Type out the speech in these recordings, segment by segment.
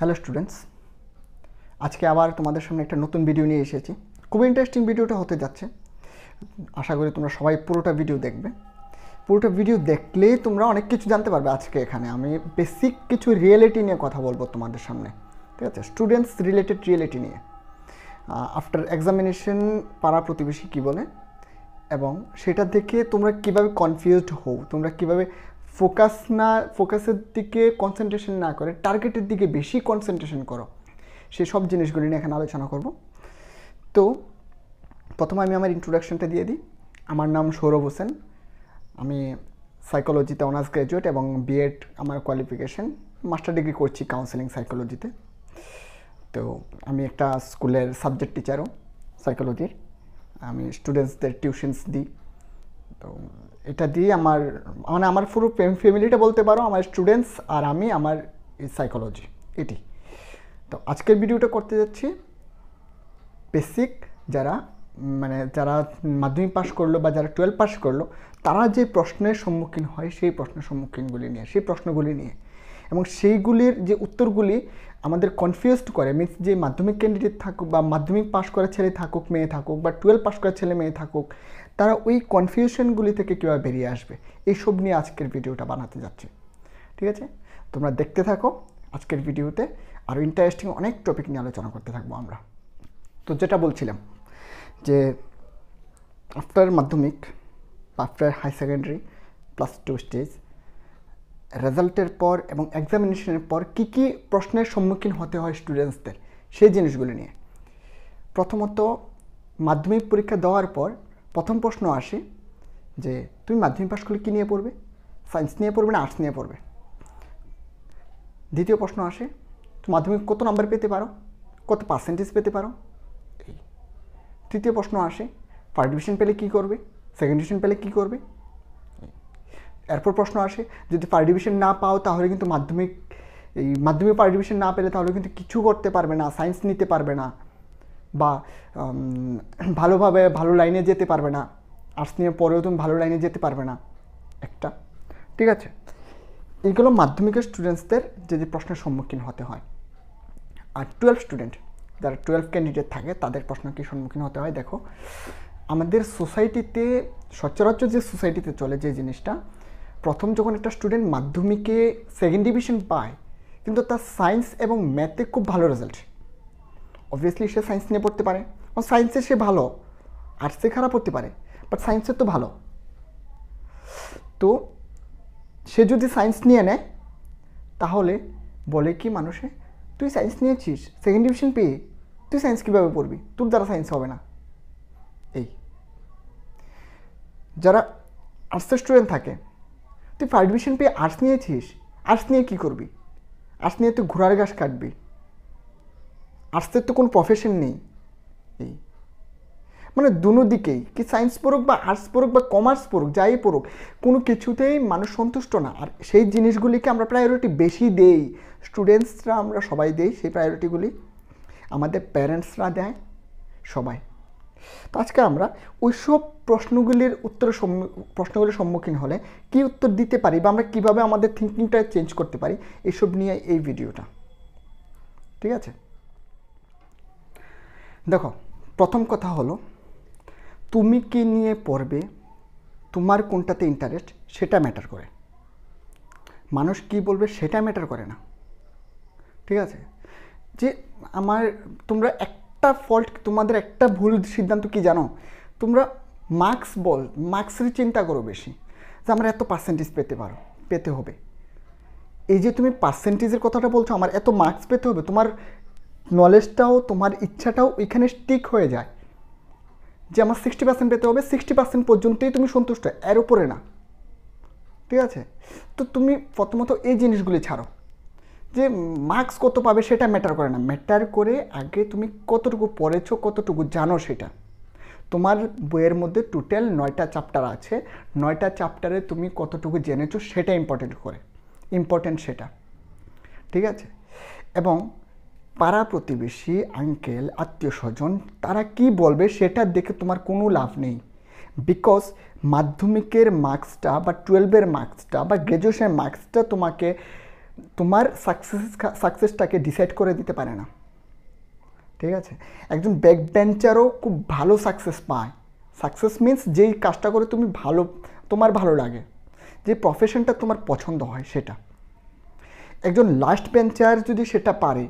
Hello students আজকে আবার তোমাদের সামনে একটা নতুন ভিডিও নিয়ে এসেছি খুব ইন্টারেস্টিং ভিডিওটা হতে যাচ্ছে আশা করি তোমরা সবাই পুরোটা ভিডিও দেখবে পুরোটা ভিডিও দেখলে তোমরা অনেক কিছু জানতে পারবে আজকে এখানে আমি বেসিক কিছু রিয়েলিটি নিয়ে কথা বলবো তোমাদের সামনে ঠিক আছে স্টুডেন্টস রিলেটেড রিয়েলিটি নিয়ে আফটার এক্সামিনেশন পাড়া প্রতিবেশী কী বলে এবং সেটা দেখে তোমরা কিভাবে কনফিউজড হও তোমরা কিভাবে ফোকাস না ফোকাসের দিকে কনসেন্ট্রেশন না করে টার্গেটের দিকে বেশি কনসেন্ট্রেশন করো সেই সব জিনিসগুলি নিয়ে এখানে আলোচনা করব তো প্রথমে আমি আমার ইন্ট্রোডাকশনটা দিয়ে দিই আমার নাম সৌরভ হোসেন আমি সাইকোলজিতে অনার্স গ্র্যাজুয়েট এবং বিএড আমার কোয়ালিফিকেশান মাস্টার ডিগ্রি করছি কাউন্সেলিং সাইকোলজিতে তো আমি একটা স্কুলের সাবজেক্ট টিচারও সাইকোলজির আমি স্টুডেন্টসদের টিউশনস দিই তো এটা দিয়ে আমার মানে আমার পুরো ফ্যামিলিটা বলতে পারো আমার স্টুডেন্টস আর আমি আমার সাইকোলজি এটি তো আজকের ভিডিওটা করতে যাচ্ছি বেসিক যারা মানে যারা মাধ্যমিক পাশ করলো বা যারা টুয়েলভ পাশ করলো তারা যে প্রশ্নের সম্মুখীন হয় সেই প্রশ্নের সম্মুখীনগুলি নিয়ে সেই প্রশ্নগুলি নিয়ে এবং সেইগুলির যে উত্তরগুলি আমাদের কনফিউজড করে মিনস যে মাধ্যমিক ক্যান্ডিডেট থাকুক বা মাধ্যমিক পাশ করা ছেলে থাকুক মেয়ে থাকুক বা টুয়েলভ পাশ করা ছেলে মেয়ে থাকুক তারা ওই কনফিউশনগুলি থেকে কীভাবে বেরিয়ে আসবে এইসব নিয়ে আজকের ভিডিওটা বানাতে যাচ্ছে ঠিক আছে তোমরা দেখতে থাকো আজকের ভিডিওতে আরও ইন্টারেস্টিং অনেক টপিক নিয়ে আলোচনা করতে থাকবো আমরা তো যেটা বলছিলাম যে after Madhyamik after high secondary plus two stage রেজাল্টের পর এবং এক্সামিনেশনের পর কি কি প্রশ্নের সম্মুখীন হতে হয় স্টুডেন্টসদের সেই জিনিসগুলো নিয়ে প্রথমত মাধ্যমিক পরীক্ষা দেওয়ার পর প্রথম প্রশ্ন আসে যে তুমি মাধ্যমিক পাশ করলে কী নিয়ে পড়বে সায়েন্স নিয়ে পড়বে না আর্টস নিয়ে পড়বে দ্বিতীয় প্রশ্ন আসে তুমি মাধ্যমিক কত নাম্বার পেতে পারো কত পার্সেন্টেজ পেতে পারো তৃতীয় প্রশ্ন আসে ফার্স্ট ডিভিশন পেলে কী করবে সেকেন্ড ডিভিশন পেলে কী করবে এরপর প্রশ্ন আসে যদি পার ডিভিশন না পাও তাহলে কিন্তু মাধ্যমিক এই মাধ্যমিক পার ডিভিশন না পেলে তাহলে কিন্তু কিছু করতে পারবে না সায়েন্স নিতে পারবে না বা ভালোভাবে ভালো লাইনে যেতে পারবে না আর্টস নিয়ে পরেও তুমি ভালো লাইনে যেতে পারবে না একটা ঠিক আছে এইগুলো মাধ্যমিকের স্টুডেন্টসদের যদি প্রশ্নের সম্মুখীন হতে হয় আর টুয়েলভ স্টুডেন্ট যারা টুয়েলভ ক্যান্ডিডেট থাকে তাদের প্রশ্ন কি সম্মুখীন হতে হয় দেখো আমাদের সোসাইটিতে সচরাচর যে সোসাইটিতে চলে যে জিনিসটা প্রথম যখন একটা স্টুডেন্ট মাধ্যমিকে সেকেন্ড ডিভিশন পায় কিন্তু তার সায়েন্স এবং ম্যাথে খুব ভালো রেজাল্ট অবভিয়াসলি সে সায়েন্স নিয়ে পড়তে পারে এবং সায়েন্সে সে ভালো আর্টসে খারাপ হতে পারে বাট সায়েন্সের তো ভালো তো সে যদি সায়েন্স নিয়ে নেয় তাহলে বলে কি মানুষে তুই সায়েন্স নিয়েছিস সেকেন্ড ডিভিশন পেয়ে তুই সায়েন্স কীভাবে পড়বি তোর দ্বারা সায়েন্স হবে না এই যারা আর্টসের স্টুডেন্ট থাকে তুই ফার্স্ট পেয়ে আর্টস নিয়েছিস আর্টস নিয়ে কী করবি আর্টস নিয়ে তুই ঘোড়ার ঘাস কাটবি আর্টসের তো কোনো প্রফেশন নেই এই মানে দুনো দিকেই কি সায়েন্স পড়ুক বা আর্টস পড়ুক বা কমার্স পড়ুক যাই পড়ুক কোনো কিছুতেই মানুষ সন্তুষ্ট না আর সেই জিনিসগুলিকে আমরা প্রায়োরিটি বেশি দেই স্টুডেন্টসরা আমরা সবাই দেই সেই প্রায়োরিটিগুলি আমাদের প্যারেন্টসরা দেয় সবাই তো আজকে আমরা ওই সব প্রশ্নগুলির উত্তরের প্রশ্নগুলির সম্মুখীন হলে কি উত্তর দিতে পারি বা আমরা কিভাবে আমাদের থিঙ্কিংটা চেঞ্জ করতে পারি এসব নিয়ে এই ভিডিওটা ঠিক আছে দেখো প্রথম কথা হলো তুমি কি নিয়ে পড়বে তোমার কোনটাতে ইন্টারেস্ট সেটা ম্যাটার করে মানুষ কি বলবে সেটা ম্যাটার করে না ঠিক আছে যে আমার তোমরা এক একটা ফল্ট তোমাদের একটা ভুল সিদ্ধান্ত কি জানো তোমরা মার্কস বল মার্কসের চিন্তা করো বেশি যে আমরা এত পার্সেন্টেজ পেতে পারো পেতে হবে এই যে তুমি পার্সেন্টেজের কথাটা বলছো আমার এত মার্কস পেতে হবে তোমার নলেজটাও তোমার ইচ্ছাটাও ওইখানে স্টিক হয়ে যায় যে আমার সিক্সটি পার্সেন্ট পেতে হবে সিক্সটি পার্সেন্ট পর্যন্তই তুমি সন্তুষ্ট এর উপরে না ঠিক আছে তো তুমি প্রথমত এই জিনিসগুলি ছাড়ো যে মার্কস কত পাবে সেটা ম্যাটার করে না ম্যাটার করে আগে তুমি কতটুকু পড়েছো কতটুকু জানো সেটা তোমার বইয়ের মধ্যে টোটাল নয়টা চ্যাপ্টার আছে নয়টা চ্যাপ্টারে তুমি কতটুকু জেনেছো সেটা ইম্পর্টেন্ট করে ইম্পর্টেন্ট সেটা ঠিক আছে এবং পাড়া প্রতিবেশী আঙ্কেল আত্মীয় স্বজন তারা কি বলবে সেটা দেখে তোমার কোনো লাভ নেই বিকজ মাধ্যমিকের মার্কসটা বা টুয়েলভের মার্কসটা বা গ্র্যাজুয়েশনের মার্কসটা তোমাকে তোমার সাকসেস সাকসেসটাকে ডিসাইড করে দিতে পারে না ঠিক আছে একজন ব্যাক বেঞ্চারও খুব ভালো সাকসেস পায় সাকসেস মিন্স যেই কাজটা করে তুমি ভালো তোমার ভালো লাগে যে প্রফেশনটা তোমার পছন্দ হয় সেটা একজন লাস্ট বেঞ্চার যদি সেটা পারে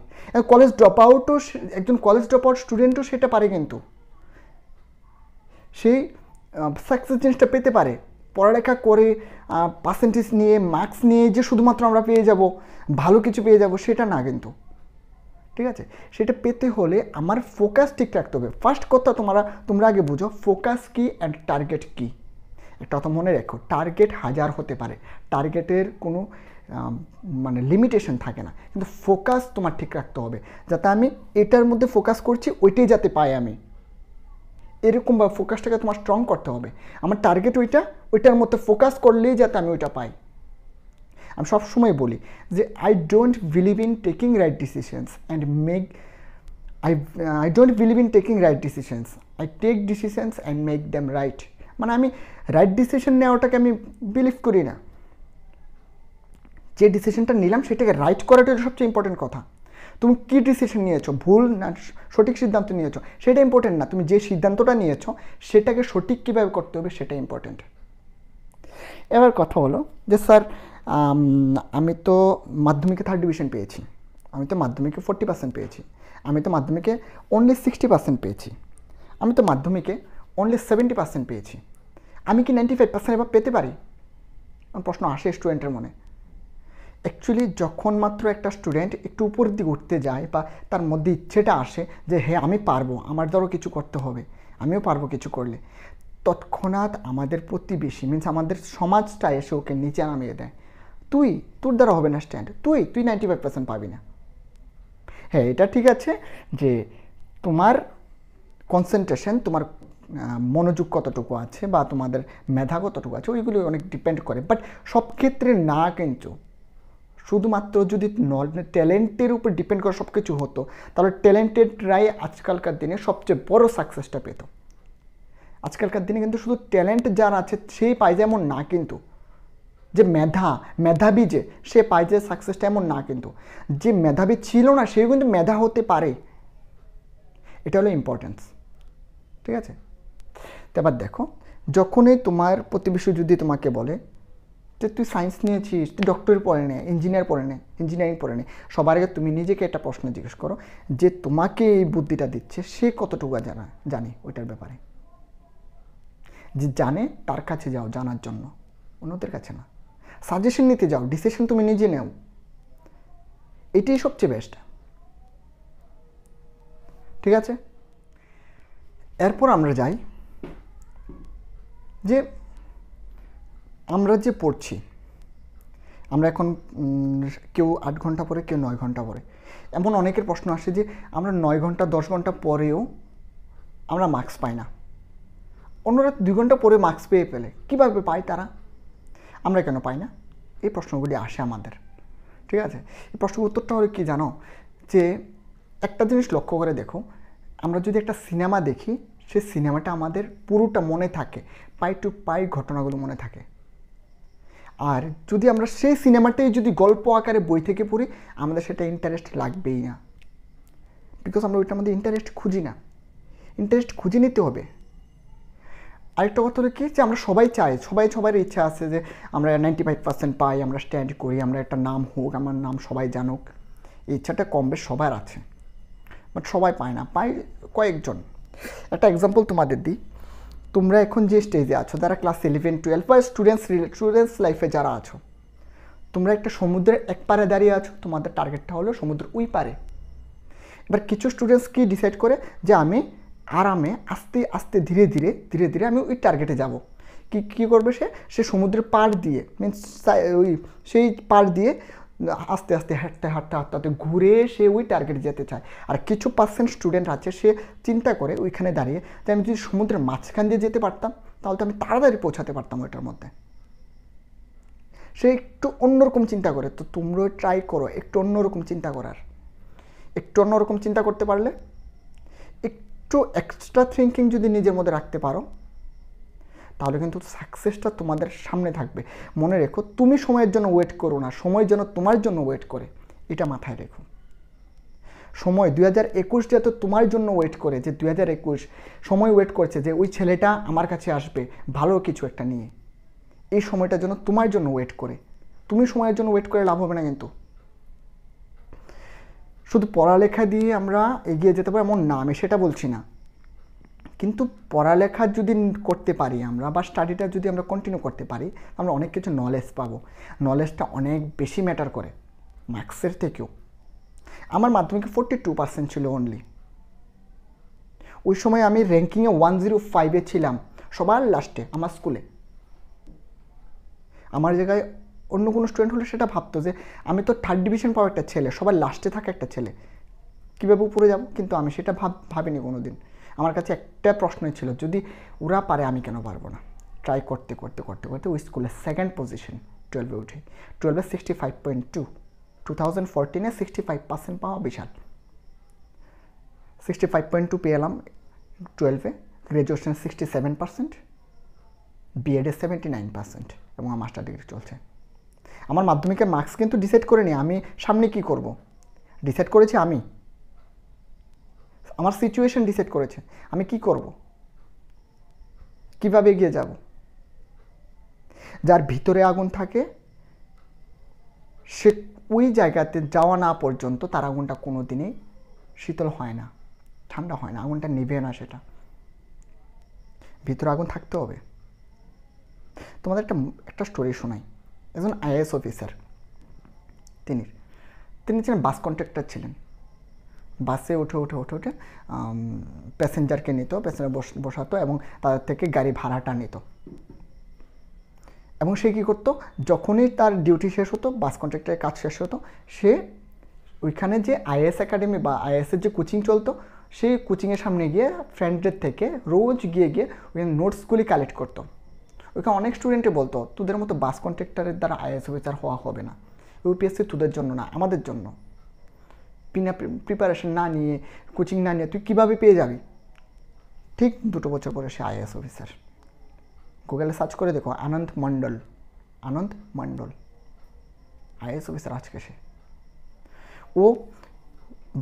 কলেজ ড্রপ আউটও একজন কলেজ ড্রপ আউট স্টুডেন্টও সেটা পারে কিন্তু সেই সাকসেস জিনিসটা পেতে পারে পড়ালেখা করে পার্সেন্টেজ নিয়ে মার্কস নিয়ে যে শুধুমাত্র আমরা পেয়ে যাব ভালো কিছু পেয়ে যাব সেটা না কিন্তু ঠিক আছে সেটা পেতে হলে আমার ফোকাস ঠিক রাখতে হবে ফার্স্ট কথা তোমরা তোমরা আগে বুঝো ফোকাস কি অ্যান্ড টার্গেট কি একটা কথা মনে রেখো টার্গেট হাজার হতে পারে টার্গেটের কোনো মানে লিমিটেশন থাকে না কিন্তু ফোকাস তোমার ঠিক রাখতে হবে যাতে আমি এটার মধ্যে ফোকাস করছি ওইটাই যাতে পাই আমি এরকমভাবে ফোকাসটাকে তোমার স্ট্রং করতে হবে আমার টার্গেট ওইটা ওইটার মধ্যে ফোকাস করলেই যাতে আমি ওইটা পাই আমি সবসময় বলি যে I don't believe in taking right decisions and make I I don't believe in taking right decisions I take decisions and make them right মানে আমি রাইট ডিসিশন নেওয়াটাকে আমি বিলিভ করি না যে ডিসিশনটা নিলাম সেটাকে রাইট করাটা সবচেয়ে ইম্পর্টেন্ট কথা তুমি কী ডিসিশন নিয়েছো ভুল না সঠিক সিদ্ধান্ত নিয়েছো সেটা ইম্পর্টেন্ট না তুমি যে সিদ্ধান্তটা নিয়েছো সেটাকে সঠিক কীভাবে করতে হবে সেটা ইম্পর্টেন্ট এবার কথা হলো যে স্যার আমি তো মাধ্যমিকে থার্ড ডিভিশন পেয়েছি আমি তো মাধ্যমিকে ফোর্টি পার্সেন্ট পেয়েছি আমি তো মাধ্যমিকে অনলি সিক্সটি পার্সেন্ট পেয়েছি আমি তো মাধ্যমিকে অনলি সেভেন্টি পার্সেন্ট পেয়েছি আমি কি নাইনটি ফাইভ পার্সেন্ট এবার পেতে পারি প্রশ্ন আসে স্টুডেন্টের মনে অ্যাকচুয়ালি যখন মাত্র একটা স্টুডেন্ট একটু উপর দিকে উঠতে যায় বা তার মধ্যে ইচ্ছেটা আসে যে হ্যাঁ আমি পারবো আমার দ্বারাও কিছু করতে হবে আমিও পারবো কিছু করলে তৎক্ষণাৎ আমাদের প্রতিবেশী মিনস আমাদের সমাজটা এসে ওকে নিচে নামিয়ে দেয় তুই তোর দ্বারা হবে না স্ট্যান্ড তুই তুই নাইনটি ফাইভ পার্সেন্ট পাবি না হ্যাঁ এটা ঠিক আছে যে তোমার কনসেন্ট্রেশন তোমার মনোযোগ কতটুকু আছে বা তোমাদের মেধা কতটুকু আছে ওইগুলো অনেক ডিপেন্ড করে বাট সব ক্ষেত্রে না কিন্তু শুধুমাত্র যদি ট্যালেন্টের উপর ডিপেন্ড করে সব কিছু হতো তাহলে ট্যালেন্টেডরাই আজকালকার দিনে সবচেয়ে বড় সাকসেসটা পেতো আজকালকার দিনে কিন্তু শুধু ট্যালেন্ট যার আছে সেই পায় যে এমন না কিন্তু যে মেধা মেধাবী যে সে পায় যায় সাকসেসটা এমন না কিন্তু যে মেধাবী ছিল না সেও কিন্তু মেধা হতে পারে এটা হলো ইম্পর্টেন্স ঠিক আছে এবার দেখো যখনই তোমার প্রতিবেশী যদি তোমাকে বলে যে তুই সায়েন্স নিয়েছিস তুই ডক্টর পড়ে নে ইঞ্জিনিয়ার পড়ে নে ইঞ্জিনিয়ারিং পড়ে নে সবার আগে তুমি নিজেকে একটা প্রশ্ন জিজ্ঞেস করো যে তোমাকে এই বুদ্ধিটা দিচ্ছে সে কতটুকু জানা জানে ওইটার ব্যাপারে যে জানে তার কাছে যাও জানার জন্য অন্যদের কাছে না সাজেশন নিতে যাও ডিসিশন তুমি নিজে নেও এটাই সবচেয়ে বেস্ট ঠিক আছে এরপর আমরা যাই যে আমরা যে পড়ছি আমরা এখন কেউ আট ঘন্টা পরে কেউ নয় ঘন্টা পরে এমন অনেকের প্রশ্ন আসে যে আমরা নয় ঘন্টা দশ ঘন্টা পরেও আমরা মার্কস পাই না অন্যরা দুই ঘন্টা পরে মার্কস পেয়ে ফেলে কীভাবে পায় তারা আমরা কেন পাই না এই প্রশ্নগুলি আসে আমাদের ঠিক আছে এই প্রশ্নের উত্তরটা হলে কী জানো যে একটা জিনিস লক্ষ্য করে দেখো আমরা যদি একটা সিনেমা দেখি সে সিনেমাটা আমাদের পুরোটা মনে থাকে পাই টু পাই ঘটনাগুলো মনে থাকে আর যদি আমরা সেই সিনেমাটাই যদি গল্প আকারে বই থেকে পড়ি আমাদের সেটা ইন্টারেস্ট লাগবেই না বিকজ আমরা ওইটার মধ্যে ইন্টারেস্ট খুঁজি না ইন্টারেস্ট খুঁজে নিতে হবে আরেকটা কথা হলো কি যে আমরা সবাই চাই সবাই সবার ইচ্ছা আছে যে আমরা নাইনটি ফাইভ পার্সেন্ট পাই আমরা স্ট্যান্ড করি আমরা একটা নাম হোক আমার নাম সবাই জানুক এই ইচ্ছাটা কম বেশ সবার আছে বাট সবাই পায় না পায় কয়েকজন একটা এক্সাম্পল তোমাদের দিই তোমরা এখন যে স্টেজে আছো যারা ক্লাস ইলেভেন টুয়েলভ বা স্টুডেন্টস স্টুডেন্টস লাইফে যারা আছো তোমরা একটা সমুদ্রের এক পারে দাঁড়িয়ে আছো তোমাদের টার্গেটটা হলো সমুদ্র ওই পারে এবার কিছু স্টুডেন্টস কি ডিসাইড করে যে আমি আরামে আস্তে আস্তে ধীরে ধীরে ধীরে ধীরে আমি ওই টার্গেটে যাব কি কী করবে সে সে সমুদ্রের পাড় দিয়ে মিনস ওই সেই পাড় দিয়ে আস্তে আস্তে হাঁটতে হাঁটতে হাঁটতে হাঁটতে ঘুরে সে ওই টার্গেটে যেতে চায় আর কিছু পার্সেন্ট স্টুডেন্ট আছে সে চিন্তা করে ওইখানে দাঁড়িয়ে যে আমি যদি সমুদ্রের মাঝখান দিয়ে যেতে পারতাম তাহলে তো আমি তাড়াতাড়ি পৌঁছাতে পারতাম ওইটার মধ্যে সে একটু অন্যরকম চিন্তা করে তো তোমরাও ট্রাই করো একটু অন্যরকম চিন্তা করার একটু অন্যরকম চিন্তা করতে পারলে একটু এক্সট্রা থিঙ্কিং যদি নিজের মধ্যে রাখতে পারো তাহলে কিন্তু সাকসেসটা তোমাদের সামনে থাকবে মনে রেখো তুমি সময়ের জন্য ওয়েট করো না সময় যেন তোমার জন্য ওয়েট করে এটা মাথায় রেখো সময় দুই হাজার একুশ যেহেতু তোমার জন্য ওয়েট করে যে দুই হাজার একুশ সময় ওয়েট করছে যে ওই ছেলেটা আমার কাছে আসবে ভালো কিছু একটা নিয়ে এই সময়টা যেন তোমার জন্য ওয়েট করে তুমি সময়ের জন্য ওয়েট করে লাভ হবে না কিন্তু শুধু পড়ালেখা দিয়ে আমরা এগিয়ে যেতে পারি এমন নামে সেটা বলছি না কিন্তু পড়ালেখা যদি করতে পারি আমরা বা স্টাডিটা যদি আমরা কন্টিনিউ করতে পারি আমরা অনেক কিছু নলেজ পাবো নলেজটা অনেক বেশি ম্যাটার করে ম্যাক্সের থেকেও আমার মাধ্যমিকে ফোরটি টু পার্সেন্ট ছিল অনলি ওই সময় আমি র্যাঙ্কিংয়ে ওয়ান জিরো ফাইভে ছিলাম সবার লাস্টে আমার স্কুলে আমার জায়গায় অন্য কোনো স্টুডেন্ট হলে সেটা ভাবতো যে আমি তো থার্ড ডিভিশন পাওয়া একটা ছেলে সবার লাস্টে থাকা একটা ছেলে কীভাবে উপরে যাব কিন্তু আমি সেটা ভাব ভাবিনি কোনো দিন আমার কাছে একটা প্রশ্নই ছিল যদি ওরা পারে আমি কেন পারবো না ট্রাই করতে করতে করতে করতে ওই স্কুলের সেকেন্ড পজিশন টুয়েলভে উঠে টুয়েলভে sixty five point two two thousand ফোরটিনে সিক্সটি ফাইভ পার্সেন্ট পাওয়া বিশাল সিক্সটি ফাইভ পয়েন্ট টু পেয়ে এলাম টুয়েলভে গ্র্যাজুয়েশন সিক্সটি সেভেন পার্সেন্ট বিএডে সেভেন্টি নাইন পার্সেন্ট এবং আমার মাস্টার ডিগ্রি চলছে আমার মাধ্যমিকের মার্কস কিন্তু ডিসাইড করে নি আমি সামনে কি করব। ডিসাইড করেছি আমি আমার সিচুয়েশন ডিসাইড করেছে আমি কি করব। কিভাবে এগিয়ে যাব যার ভিতরে আগুন থাকে সে ওই জায়গাতে যাওয়া না পর্যন্ত তার আগুনটা কোনো দিনই শীতল হয় না ঠান্ডা হয় না আগুনটা নেবে না সেটা ভিতরে আগুন থাকতে হবে তোমাদের একটা একটা স্টোরি শোনাই একজন আইএএস অফিসার তিনি তিনি ছিলেন বাস কন্ট্রাক্টর ছিলেন বাসে উঠে উঠে উঠে উঠে প্যাসেঞ্জারকে নিত প্যাসেঞ্জার বসাতো এবং তাদের থেকে গাড়ি ভাড়াটা নিত এবং সে কী করতো যখনই তার ডিউটি শেষ হতো বাস কন্ট্রাক্টরের কাজ শেষ হতো সে ওইখানে যে আইএস একাডেমি বা আইএসের যে কোচিং চলতো সেই কোচিংয়ের সামনে গিয়ে ফ্রেন্ডদের থেকে রোজ গিয়ে গিয়ে ওই নোটসগুলি কালেক্ট করতো ওকে অনেক স্টুডেন্টে বলতো তোদের মতো বাস কন্ট্রাক্টারের দ্বারা আইএস অফিসার হওয়া হবে না ইউপিএসসি তোদের জন্য না আমাদের জন্য বিনা প্রিপারেশন না নিয়ে কোচিং না নিয়ে তুই কীভাবে পেয়ে যাবি ঠিক দুটো বছর পরে সে আইএস অফিসার গুগলে সার্চ করে দেখো আনন্দ মণ্ডল আনন্দ মণ্ডল আইএস অফিসার আজকে সে ও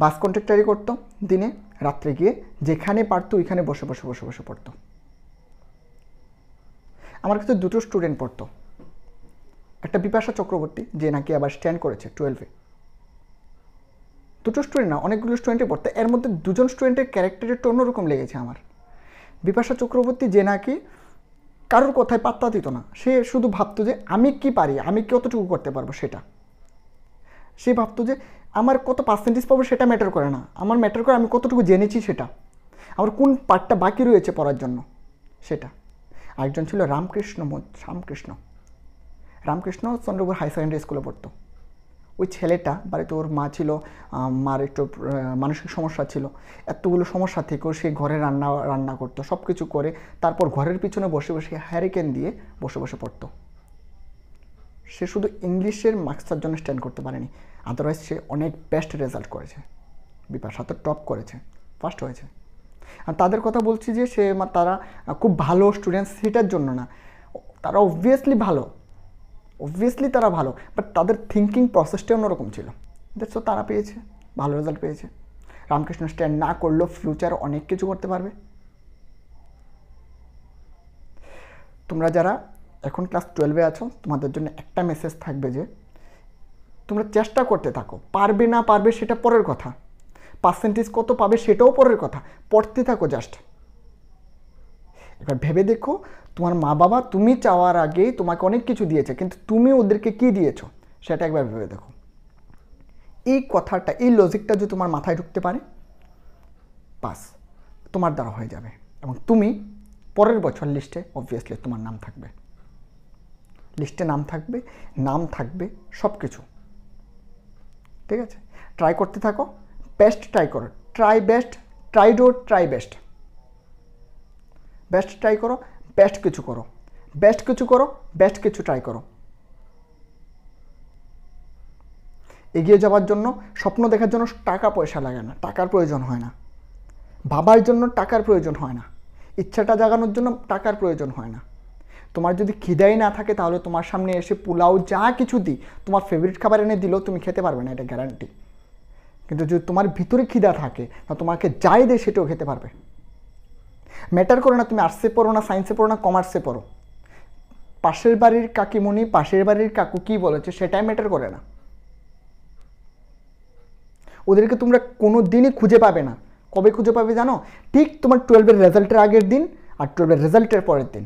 বাস কন্ট্রাক্টারি করতো দিনে রাত্রে গিয়ে যেখানে পারতো ওইখানে বসে বসে বসে বসে পড়তো আমার কাছে দুটো স্টুডেন্ট পড়তো একটা বিপাশা চক্রবর্তী যে নাকি আবার স্ট্যান্ড করেছে টুয়েলভে দুটো স্টুডেন্ট না অনেকগুলো স্টুডেন্টে পড়তো এর মধ্যে দুজন স্টুডেন্টের ক্যারেক্টারের টো রকম লেগেছে আমার বিপাশা চক্রবর্তী যে নাকি কারোর কথায় পাত্তা দিত না সে শুধু ভাবতো যে আমি কি পারি আমি কতটুকু করতে পারবো সেটা সে ভাবতো যে আমার কত পার্সেন্টেজ পাবো সেটা ম্যাটার করে না আমার ম্যাটার করে আমি কতটুকু জেনেছি সেটা আমার কোন পার্টটা বাকি রয়েছে পড়ার জন্য সেটা আরেকজন ছিল রামকৃষ্ণ রামকৃষ্ণ রামকৃষ্ণ চন্দ্রপুর হাই সেকেন্ডারি স্কুলে পড়তো ওই ছেলেটা বাড়িতে ওর মা ছিল মার একটু মানসিক সমস্যা ছিল এতগুলো সমস্যা থেকেও সে ঘরে রান্না রান্না করতো সব কিছু করে তারপর ঘরের পিছনে বসে বসে হ্যারিকেন দিয়ে বসে বসে পড়তো সে শুধু ইংলিশের মার্কসটার জন্য স্ট্যান্ড করতে পারেনি আদারওয়াইজ সে অনেক বেস্ট রেজাল্ট করেছে বিপাশা তো টপ করেছে ফার্স্ট হয়েছে আর তাদের কথা বলছি যে সে তারা খুব ভালো স্টুডেন্টস সেটার জন্য না তারা অবভিয়াসলি ভালো অবভিয়াসলি তারা ভালো বাট তাদের থিঙ্কিং প্রসেসটা অন্যরকম ছিল দেখছো তারা পেয়েছে ভালো রেজাল্ট পেয়েছে রামকৃষ্ণ স্ট্যান্ড না করলেও ফিউচার অনেক কিছু করতে পারবে তোমরা যারা এখন ক্লাস টুয়েলভে আছো তোমাদের জন্য একটা মেসেজ থাকবে যে তোমরা চেষ্টা করতে থাকো পারবে না পারবে সেটা পরের কথা পার্সেন্টেজ কত পাবে সেটাও পরের কথা পড়তে থাকো জাস্ট এবার ভেবে দেখো তোমার মা বাবা তুমি চাওয়ার আগে তোমাকে অনেক কিছু দিয়েছে কিন্তু তুমি ওদেরকে কি দিয়েছো সেটা একবার ভেবে দেখো এই কথাটা এই লজিকটা যদি তোমার মাথায় ঢুকতে পারে পাস তোমার দ্বারা হয়ে যাবে এবং তুমি পরের বছর লিস্টে অবভিয়াসলি তোমার নাম থাকবে লিস্টে নাম থাকবে নাম থাকবে সব কিছু ঠিক আছে ট্রাই করতে থাকো বেস্ট ট্রাই করো try best try do try best best try করো বেস্ট কিছু করো বেস্ট কিছু করো বেস্ট কিছু ট্রাই করো এগিয়ে যাওয়ার জন্য স্বপ্ন দেখার জন্য টাকা পয়সা লাগে না টাকার প্রয়োজন হয় না ভাবার জন্য টাকার প্রয়োজন হয় না ইচ্ছাটা জাগানোর জন্য টাকার প্রয়োজন হয় না তোমার যদি খিদাই না থাকে তাহলে তোমার সামনে এসে পোলাও যা কিছু দিই তোমার ফেভারিট খাবার এনে দিলেও তুমি খেতে পারবে না এটা গ্যারান্টি কিন্তু যদি তোমার ভিতরে খিদা থাকে তা তোমাকে যাই দেয় সেটাও খেতে পারবে ম্যাটার করো না তুমি আর্টসে পড়ো না সায়েন্সে পড়ো না কমার্সে পড়ো পাশের বাড়ির কাকিমণি পাশের বাড়ির কাকু কী বলেছে সেটাই ম্যাটার করে না ওদেরকে তোমরা কোনো দিনই খুঁজে পাবে না কবে খুঁজে পাবে জানো ঠিক তোমার টুয়েলভের রেজাল্টের আগের দিন আর টুয়েলভের রেজাল্টের পরের দিন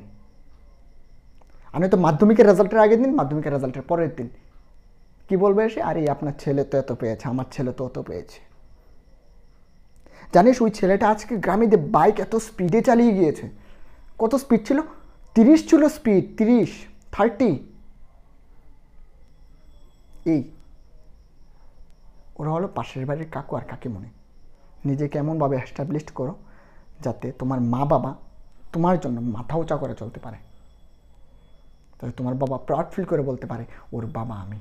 আমি তো মাধ্যমিকের রেজাল্টের আগের দিন মাধ্যমিকের রেজাল্টের পরের দিন কি বলবে সে আরে আপনার ছেলে তো এত পেয়েছে আমার ছেলে তো অত পেয়েছে জানিস ওই ছেলেটা আজকে গ্রামে বাইক এত স্পিডে চালিয়ে গিয়েছে কত স্পিড ছিল তিরিশ ছিল স্পিড তিরিশ থার্টি এই ওরা হলো পাশের বাড়ির কাকু আর মনে নিজেকে এমনভাবে অ্যাস্টাবলিশড করো যাতে তোমার মা বাবা তোমার জন্য মাথা উঁচা করে চলতে পারে তাহলে তোমার বাবা প্রাউড ফিল করে বলতে পারে ওর বাবা আমি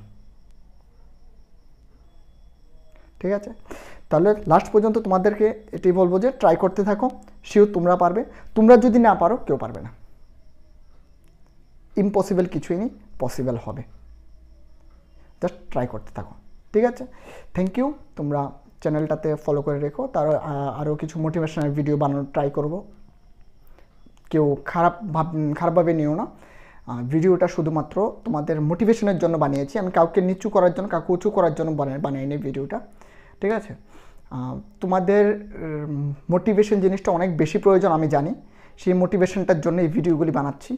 ঠিক আছে তাহলে লাস্ট পর্যন্ত তোমাদেরকে এটি বলবো যে ট্রাই করতে থাকো শিওর তোমরা পারবে তোমরা যদি না পারো কেউ পারবে না ইম্পসিবল কিছুই নেই পসিবল হবে জাস্ট ট্রাই করতে থাকো ঠিক আছে থ্যাংক ইউ তোমরা চ্যানেলটাতে ফলো করে রেখো তার আরও কিছু মোটিভেশনাল ভিডিও বানানোর ট্রাই করব কেউ খারাপ ভাব খারাপভাবে নিও না ভিডিওটা শুধুমাত্র তোমাদের মোটিভেশনের জন্য বানিয়েছি আমি কাউকে নিচু করার জন্য কাউকে উঁচু করার জন্য বানাইনি ভিডিওটা ঠিক আছে তোমাদের মোটিভেশন জিনিসটা অনেক বেশি প্রয়োজন আমি জানি সেই মোটিভেশনটার জন্য এই ভিডিওগুলি বানাচ্ছি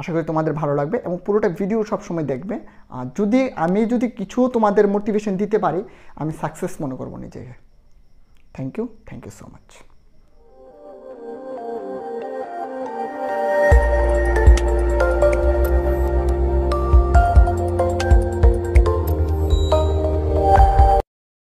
আশা করি তোমাদের ভালো লাগবে এবং পুরোটা ভিডিও সবসময় দেখবে আর যদি আমি যদি কিছু তোমাদের মোটিভেশন দিতে পারি আমি সাকসেস মনে করবো নিজেকে thank you thank you so much